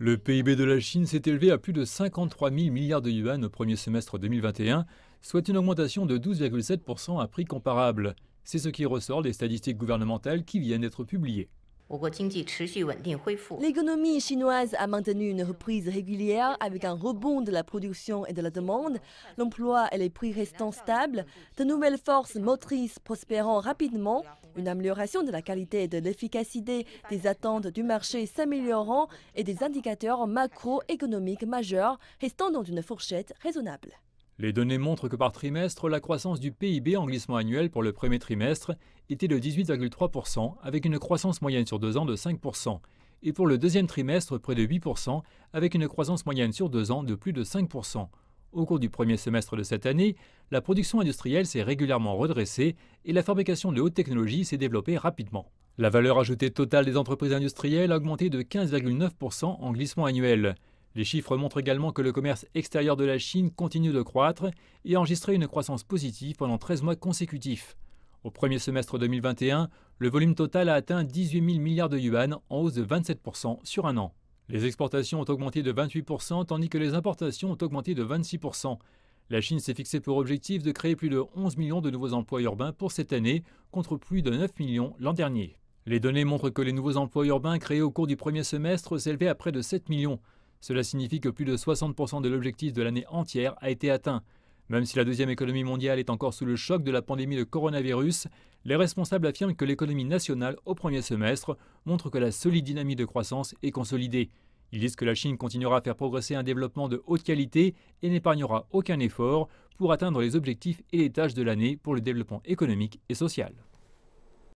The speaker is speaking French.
Le PIB de la Chine s'est élevé à plus de 53 000 milliards de yuan au premier semestre 2021, soit une augmentation de 12,7% à prix comparable. C'est ce qui ressort des statistiques gouvernementales qui viennent d'être publiées. L'économie chinoise a maintenu une reprise régulière avec un rebond de la production et de la demande, l'emploi et les prix restant stables, de nouvelles forces motrices prospérant rapidement, une amélioration de la qualité et de l'efficacité des attentes du marché s'améliorant et des indicateurs macroéconomiques majeurs restant dans une fourchette raisonnable. Les données montrent que par trimestre, la croissance du PIB en glissement annuel pour le premier trimestre était de 18,3%, avec une croissance moyenne sur deux ans de 5%, et pour le deuxième trimestre près de 8%, avec une croissance moyenne sur deux ans de plus de 5%. Au cours du premier semestre de cette année, la production industrielle s'est régulièrement redressée et la fabrication de haute technologie s'est développée rapidement. La valeur ajoutée totale des entreprises industrielles a augmenté de 15,9% en glissement annuel. Les chiffres montrent également que le commerce extérieur de la Chine continue de croître et a enregistré une croissance positive pendant 13 mois consécutifs. Au premier semestre 2021, le volume total a atteint 18 000 milliards de yuan, en hausse de 27% sur un an. Les exportations ont augmenté de 28%, tandis que les importations ont augmenté de 26%. La Chine s'est fixée pour objectif de créer plus de 11 millions de nouveaux emplois urbains pour cette année, contre plus de 9 millions l'an dernier. Les données montrent que les nouveaux emplois urbains créés au cours du premier semestre s'élevaient à près de 7 millions. Cela signifie que plus de 60% de l'objectif de l'année entière a été atteint. Même si la deuxième économie mondiale est encore sous le choc de la pandémie de coronavirus, les responsables affirment que l'économie nationale au premier semestre montre que la solide dynamique de croissance est consolidée. Ils disent que la Chine continuera à faire progresser un développement de haute qualité et n'épargnera aucun effort pour atteindre les objectifs et les tâches de l'année pour le développement économique et social.